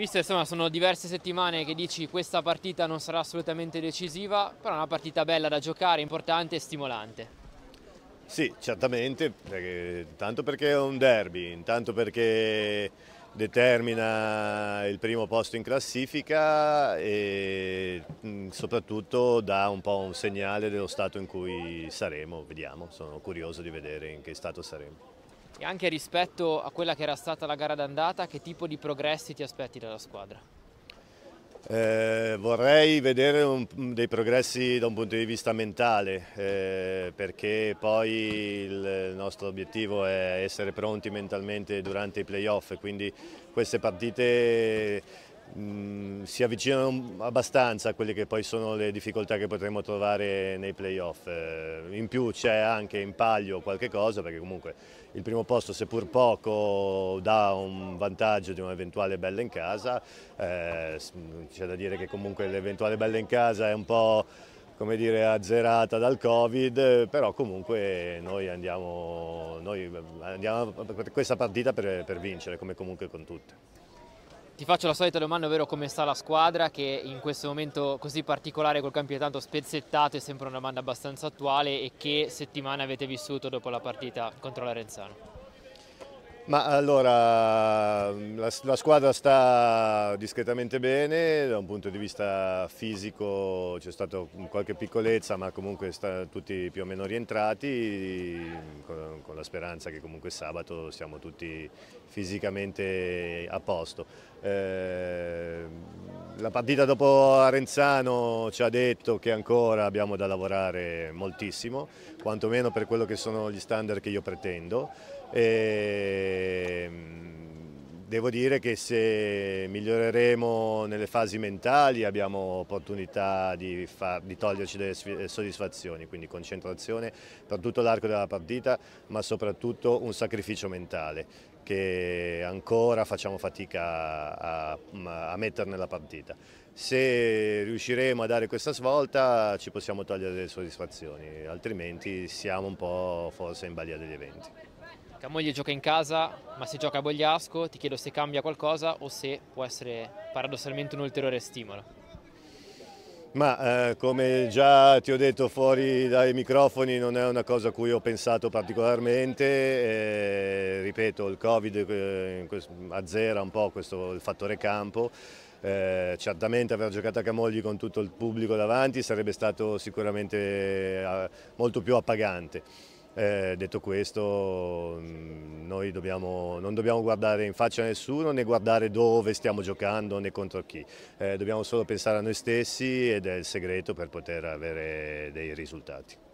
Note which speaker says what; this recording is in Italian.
Speaker 1: Mister, insomma, sono diverse settimane che dici questa partita non sarà assolutamente decisiva, però è una partita bella da giocare, importante e stimolante.
Speaker 2: Sì, certamente, perché, tanto perché è un derby, intanto perché determina il primo posto in classifica e mm, soprattutto dà un po' un segnale dello stato in cui saremo, vediamo, sono curioso di vedere in che stato saremo
Speaker 1: e anche rispetto a quella che era stata la gara d'andata, che tipo di progressi ti aspetti dalla squadra?
Speaker 2: Eh, vorrei vedere un, dei progressi da un punto di vista mentale eh, perché poi il nostro obiettivo è essere pronti mentalmente durante i playoff quindi queste partite mh, mm, si avvicinano abbastanza a quelle che poi sono le difficoltà che potremo trovare nei playoff. Eh, in più c'è anche in palio qualche cosa perché comunque il primo posto seppur poco dà un vantaggio di un'eventuale bella in casa, eh, c'è da dire che comunque l'eventuale bella in casa è un po' come dire, azzerata dal Covid, però comunque noi andiamo, noi andiamo a questa partita per, per vincere, come comunque con tutte.
Speaker 1: Ti faccio la solita domanda, ovvero come sta la squadra che in questo momento così particolare col campionato tanto spezzettato è sempre una domanda abbastanza attuale e che settimana avete vissuto dopo la partita contro l'Arenzano?
Speaker 2: Ma allora la squadra sta discretamente bene, da un punto di vista fisico c'è stata qualche piccolezza ma comunque sta tutti più o meno rientrati con, con, la speranza che comunque sabato siamo tutti fisicamente a posto. Eh, la partita dopo Arenzano ci ha detto che ancora abbiamo da lavorare moltissimo, quantomeno per quello che sono gli standard che io pretendo. E, ehm, Devo dire che se miglioreremo nelle fasi mentali abbiamo opportunità di, far, di toglierci delle eh, soddisfazioni, quindi concentrazione per tutto l'arco della partita, ma soprattutto un sacrificio mentale che ancora facciamo fatica a, a, a mettere nella partita. Se riusciremo a dare questa svolta ci possiamo togliere delle soddisfazioni, altrimenti siamo un po' forse in balia degli eventi.
Speaker 1: Camogli gioca in casa, ma se gioca a Bogliasco ti chiedo se cambia qualcosa o se può essere paradossalmente un ulteriore stimolo.
Speaker 2: Ma eh, come già ti ho detto fuori dai microfoni non è una cosa a cui ho pensato particolarmente, eh, ripeto il Covid eh, azzera un po' questo, il fattore campo, eh, certamente aver giocato a Camogli con tutto il pubblico davanti sarebbe stato sicuramente eh, molto più appagante. Eh, detto questo, mm, noi dobbiamo, non dobbiamo guardare in faccia a nessuno né guardare dove stiamo giocando né contro chi. Eh, dobbiamo solo pensare a noi stessi ed è il segreto per poter avere dei risultati.